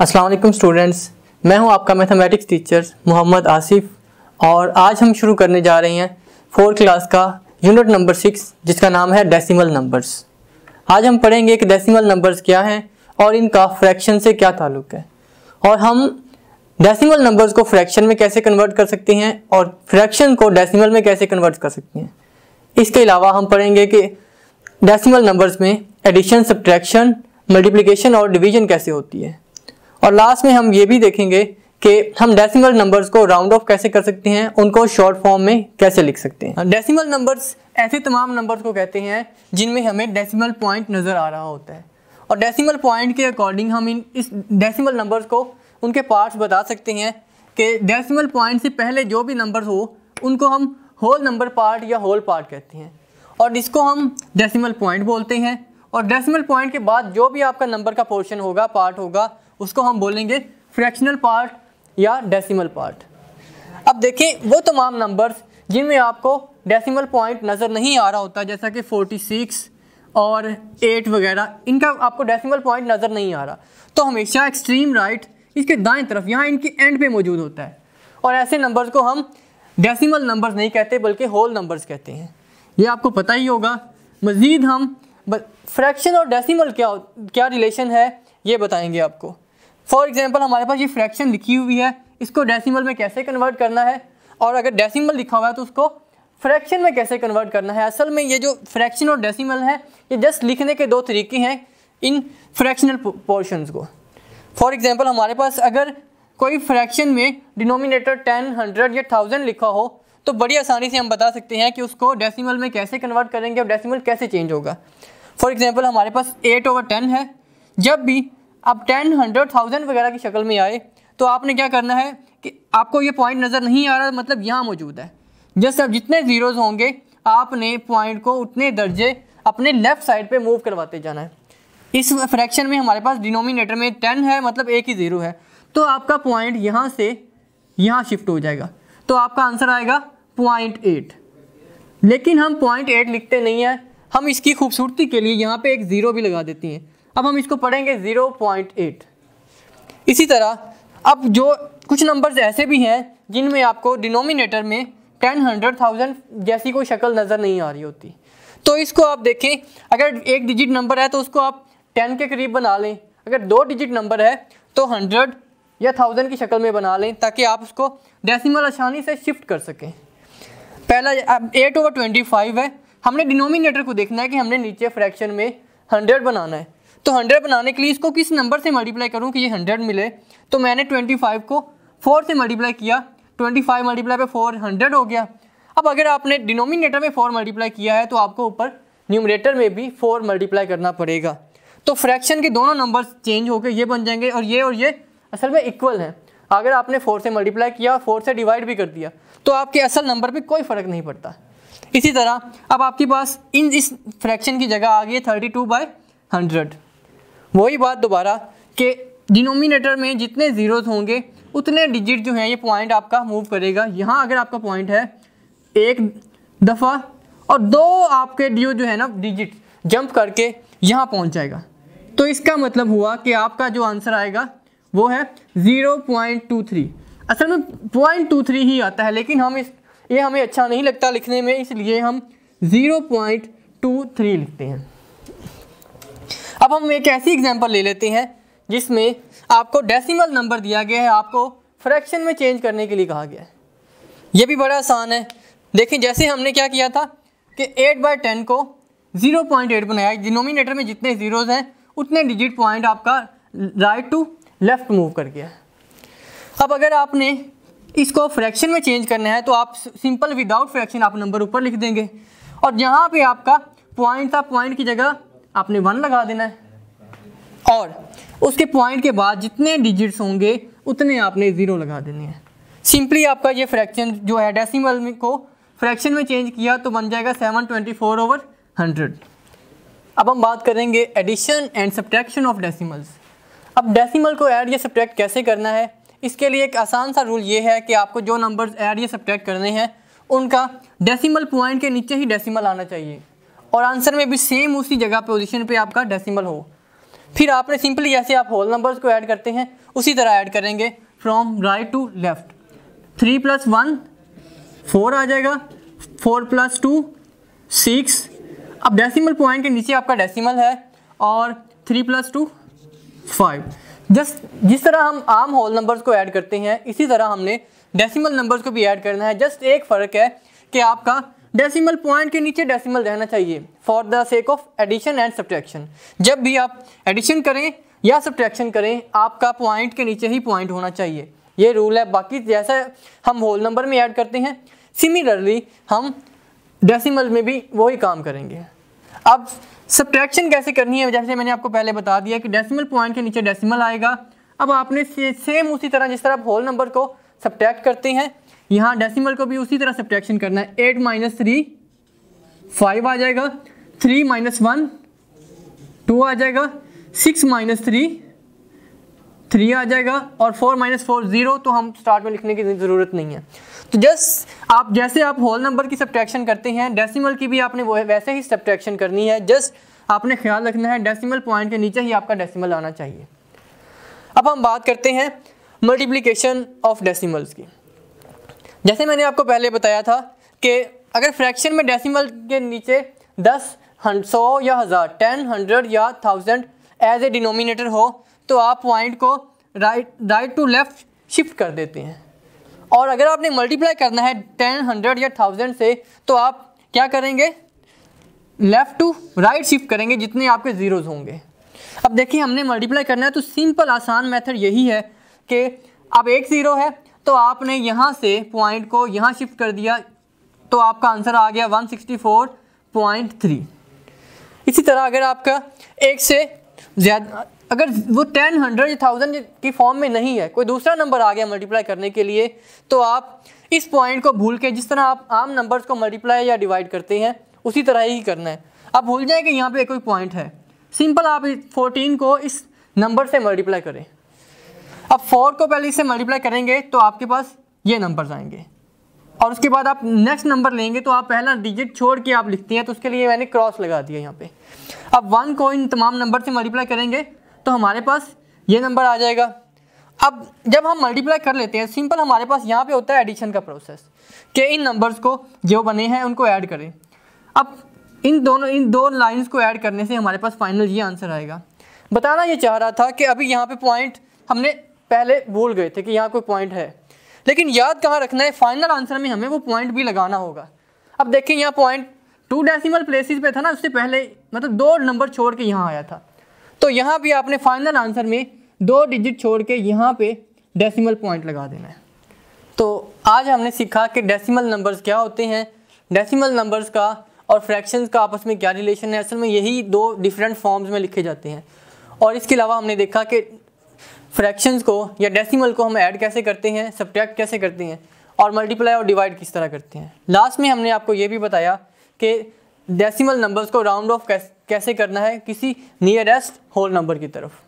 Aslam students मैं हूं आपका मैथमेटिक्स टीचर मोहम्मद आसिफ और आज हम शुरू करने जा रहे हैं फोर्थ क्लास का यूनिट नंबर सिक्स जिसका नाम है डेसिमल नंबर्स आज हम पढ़ेंगे कि डेसिमल नंबर्स क्या हैं और इनका फ्रैक्शन से क्या ताल्लुक है और हम डेसिमल नंबर्स को फ्रैक्शन में कैसे कन्वर्ट कर सकते हैं और फ्रैक्शन को डेसिमल में कैसे कन्वर्ट कर सकते हैं इसके अलावा हम पढ़ेंगे कि डेसिमल नंबर्स में एडिशन सब्ट्रैक्शन मल्टीप्लिकेशन और डिवीजन कैसे होती है और लास्ट में हम ये भी देखेंगे कि हम डेसिमल नंबर्स को राउंड ऑफ कैसे कर सकते हैं उनको शॉर्ट फॉर्म में कैसे लिख सकते हैं डेसिमल नंबर्स ऐसे तमाम नंबर्स को कहते हैं जिनमें हमें डेसिमल पॉइंट नज़र आ रहा होता है और डेसिमल पॉइंट के अकॉर्डिंग हम इन इस डेसिमल नंबर्स को उनके पार्ट्स बता सकते हैं कि डेसिमल पॉइंट से पहले जो भी नंबर हो उनको हम होल नंबर पार्ट या होल पार्ट कहते हैं और इसको हम डेसिमल पॉइंट बोलते हैं और डेसिमल पॉइंट के बाद जो भी आपका नंबर का पोर्शन होगा पार्ट होगा उसको हम बोलेंगे फ्रैक्शनल पार्ट या डेसिमल पार्ट अब देखें वो तमाम नंबर्स जिनमें आपको डेसिमल पॉइंट नज़र नहीं आ रहा होता जैसा कि 46 और 8 वगैरह इनका आपको डेसिमल पॉइंट नज़र नहीं आ रहा तो हमेशा एक्सट्रीम राइट इसके दाएं तरफ यहाँ इनके एंड पे मौजूद होता है और ऐसे नंबर्स को हम डेसिमल नंबर्स नहीं कहते बल्कि होल नंबर्स कहते हैं ये आपको पता ही होगा मज़ीद हम फ्रैक्शन और डेसीमल क्या क्या रिलेशन है ये बताएँगे आपको फॉर एग्जाम्पल हमारे पास ये फ्रैक्शन लिखी हुई है इसको डेसिमल में कैसे कन्वर्ट करना है और अगर डेसिमल लिखा हुआ है तो उसको फ्रैक्शन में कैसे कन्वर्ट करना है असल में ये जो फ्रैक्शन और डेसिमल है ये जस्ट लिखने के दो तरीके हैं इन फ्रैक्शनल पोर्शंस को फॉर एग्जांपल हमारे पास अगर कोई फ्रैक्शन में डिनोमिनेटर टेन हंड्रेड या थाउजेंड लिखा हो तो बड़ी आसानी से हम बता सकते हैं कि उसको डेसिमल में कैसे कन्वर्ट करेंगे और डेसिमल कैसे चेंज होगा फॉर एग्जाम्पल हमारे पास एट ओवर टेन है जब भी अब टेन हंड्रेड थाउजेंड वगैरह की शक्ल में आए तो आपने क्या करना है कि आपको ये पॉइंट नज़र नहीं आ रहा मतलब यहाँ मौजूद है जैसे अब जितने ज़ीरोज़ होंगे आपने पॉइंट को उतने दर्जे अपने लेफ़्ट साइड पे मूव करवाते जाना है इस फ्रैक्शन में हमारे पास डिनोमिनेटर में टेन है मतलब एक ही ज़ीरो है तो आपका पॉइंट यहाँ से यहाँ शिफ्ट हो जाएगा तो आपका आंसर आएगा पॉइंट एट लेकिन हम पॉइंट एट लिखते नहीं हैं हम इसकी खूबसूरती के लिए यहाँ पे एक ज़ीरो भी लगा देती हैं अब हम इसको पढ़ेंगे ज़ीरो पॉइंट एट इसी तरह अब जो कुछ नंबर्स ऐसे भी हैं जिनमें आपको डिनोमिनेटर में टेन हंड्रेड थाउजेंड जैसी कोई शक्ल नज़र नहीं आ रही होती तो इसको आप देखें अगर एक डिजिट नंबर है तो उसको आप टेन के करीब बना लें अगर दो डिजिट नंबर है तो हंड्रेड या थाउजेंड की शक्ल में बना लें ताकि आप उसको डेसिमल आसानी से शिफ्ट कर सकें पहला अब एट ओवर ट्वेंटी फाइव है हमने डिनोमिनेटर को देखना है कि हमने नीचे फ्रैक्शन में हंड्रेड बनाना है तो हंड्रेड बनाने के लिए इसको किस नंबर से मल्टीप्लाई करूँ कि ये हंड्रेड मिले तो मैंने ट्वेंटी फाइव को फोर से मल्टीप्लाई किया ट्वेंटी फाइव मल्टीप्लाई पर फोर हंड्रेड हो गया अब अगर आपने डिनोमिनेटर में फोर मल्टीप्लाई किया है तो आपको ऊपर न्यूमरेटर में भी फोर मल्टीप्लाई करना पड़ेगा तो फ्रैक्शन के दोनों नंबर चेंज होकर ये बन जाएंगे और ये और ये असल में इक्वल हैं अगर आपने फोर से मल्टीप्लाई किया और फोर से डिवाइड भी कर दिया तो आपके असल नंबर पर कोई फ़र्क नहीं पड़ता इसी तरह अब आपके पास इन इस फ्रैक्शन की जगह आ गई है थर्टी टू बाई हंड्रेड वही बात दोबारा कि डिनोमिनेटर में जितने ज़ीरोज़ होंगे उतने डिजिट जो हैं ये पॉइंट आपका मूव करेगा यहाँ अगर आपका पॉइंट है एक दफ़ा और दो आपके डी जो है ना डिजिट जंप करके यहाँ पहुँच जाएगा तो इसका मतलब हुआ कि आपका जो आंसर आएगा वो है ज़ीरो पॉइंट टू थ्री असल में पॉइंट टू थ्री ही आता है लेकिन हम इस ये हमें अच्छा नहीं लगता लिखने में इसलिए हम ज़ीरो पॉइंट टू थ्री लिखते हैं अब हम एक ऐसी एग्जाम्पल ले लेते हैं जिसमें आपको डेसिमल नंबर दिया गया है आपको फ्रैक्शन में चेंज करने के लिए कहा गया है ये भी बड़ा आसान है देखिए जैसे हमने क्या किया था कि एट बाई टेन को ज़ीरो पॉइंट एट बनाया डिनोमिनेटर में जितने ज़ीरोज़ हैं उतने डिजिट पॉइंट आपका राइट टू लेफ़्ट मूव कर गया अब अगर आपने इसको फ्रैक्शन में चेंज करना है तो आप सिंपल विदाउट फ्रैक्शन आप नंबर ऊपर लिख देंगे और जहाँ पे आपका पॉइंट था पॉइंट की जगह आपने वन लगा देना है और उसके पॉइंट के बाद जितने डिजिट्स होंगे उतने आपने ज़ीरो लगा देने हैं सिंपली आपका ये फ्रैक्शन जो है डेसिमल में को फ्रैक्शन में चेंज किया तो बन जाएगा seven twenty four over hundred अब हम बात करेंगे addition and subtraction of decimals अब डेसिमल को ऐड या सब्ट्रैक्ट कैसे करना है इसके लिए एक आसान सा रूल ये है कि आपको जो नंबर्स ऐड या सब्ट्रैक्ट करने हैं उनका डेसिमल पॉइंट के नीचे ही डेसिमल आना चाहिए और आंसर में भी सेम उसी जगह पोजिशन पर आपका डेसीमल हो फिर आपने सिंपली जैसे आप होल नंबर्स को ऐड करते हैं उसी तरह ऐड करेंगे from right to left three plus one four आ जाएगा फोर प्लस टू सिक्स अब डेसिमल पॉइंट के नीचे आपका डेसिमल है और three plus two five just जिस तरह हम आम होल नंबर्स को ऐड करते हैं इसी तरह हमने डेसिमल नंबर्स को भी ऐड करना है जस्ट एक फ़र्क है कि आपका डेसिमल पॉइंट के नीचे डेसिमल रहना चाहिए for the sake of addition and subtraction जब भी आप एडिशन करें या सब्ट्रैक्शन करें आपका पॉइंट के नीचे ही पॉइंट होना चाहिए ये रूल है बाकी जैसा हम होल नंबर में ऐड करते हैं सिमिलरली हम डेसिमल में भी वही काम करेंगे अब सब्ट्रैक्शन कैसे करनी है जैसे मैंने आपको पहले बता दिया कि डेसिमल पॉइंट के नीचे डेसिमल आएगा अब आपने सेम उसी तरह जिस तरह आप होल नंबर को सब्ट्रैक्ट करते हैं यहाँ डेसिमल को भी उसी तरह सब्ट्रैक्शन करना है एट माइनस थ्री फाइव आ जाएगा थ्री माइनस वन टू आ जाएगा सिक्स माइनस थ्री थ्री आ जाएगा और फोर माइनस फोर ज़ीरो तो हम स्टार्ट में लिखने की ज़रूरत नहीं है तो जस्ट आप जैसे आप होल नंबर की सब्ट्रैक्शन करते हैं डेसिमल की भी आपने वैसे ही सब्ट्रैक्शन करनी है जस्ट आपने ख्याल रखना है डेसिमल पॉइंट के नीचे ही आपका डेसिमल आना चाहिए अब हम बात करते हैं मल्टीप्लिकेशन ऑफ डेसिमल्स की जैसे मैंने आपको पहले बताया था कि अगर फ्रैक्शन में डेसिमल के नीचे दस सौ या हज़ार टेन हंड्रेड या थाउजेंड एज ए डिनोमिनेटर हो तो आप पॉइंट को right right to left shift कर देते हैं और अगर आपने मल्टीप्लाई करना है टेन हंड्रेड या थाउजेंड से तो आप क्या करेंगे लेफ़्ट टू राइट शिफ्ट करेंगे जितने आपके ज़ीरोज़ होंगे अब देखिए हमने मल्टीप्लाई करना है तो सिंपल आसान मेथड यही है कि अब एक ज़ीरो है तो आपने यहाँ से पॉइंट को यहाँ शिफ्ट कर दिया तो आपका आंसर आ गया 164.3 इसी तरह अगर आपका एक से ज़्यादा अगर वो टेन हंड्रेड या थाउजेंड की फॉर्म में नहीं है कोई दूसरा नंबर आ गया मल्टीप्लाई करने के लिए तो आप इस पॉइंट को भूल के जिस तरह आप आम नंबर्स को मल्टीप्लाई या डिवाइड करते हैं उसी तरह ही करना है आप भूल जाए कि यहाँ पे कोई पॉइंट है सिंपल आप फोर्टीन को इस नंबर से मल्टीप्लाई करें अब फोर को पहले इससे मल्टीप्लाई करेंगे तो आपके पास ये नंबर आएंगे और उसके बाद आप नेक्स्ट नंबर लेंगे तो आप पहला डिजिट छोड़ के आप लिखते हैं तो उसके लिए मैंने क्रॉस लगा दिया यहाँ पे अब वन को इन तमाम नंबर से मल्टीप्लाई करेंगे तो हमारे पास ये नंबर आ जाएगा अब जब हम मल्टीप्लाई कर लेते हैं सिंपल हमारे पास यहाँ पे होता है एडिशन का प्रोसेस कि इन नंबर्स को जो बने हैं उनको ऐड करें अब इन दोनों इन दो लाइंस को ऐड करने से हमारे पास फाइनल ये आंसर आएगा बताना ये चाह रहा था कि अभी यहाँ पे पॉइंट हमने पहले भूल गए थे कि यहाँ कोई पॉइंट है लेकिन याद कहाँ रखना है फाइनल आंसर में हमें वो पॉइंट भी लगाना होगा अब देखिए यहाँ पॉइंट टू डेसिमल प्लेसेस पे था ना उससे पहले मतलब दो नंबर छोड़ के यहाँ आया था तो यहाँ भी आपने फाइनल आंसर में दो डिजिट छोड़ के यहाँ पे डेसिमल पॉइंट लगा देना है तो आज हमने सीखा कि डेसिमल नंबर्स क्या होते हैं डेसिमल नंबर्स का और फ्रैक्शन का आपस में क्या रिलेशन है असल में यही दो डिफरेंट फॉर्म्स में लिखे जाते हैं और इसके अलावा हमने देखा कि फ्रैक्शंस को या डेसिमल को हम ऐड कैसे करते हैं सब्ट्रैक्ट कैसे करते हैं और मल्टीप्लाई और डिवाइड किस तरह करते हैं लास्ट में हमने आपको ये भी बताया कि डेसिमल नंबर्स को राउंड ऑफ कैसे करना है किसी नियरेस्ट होल नंबर की तरफ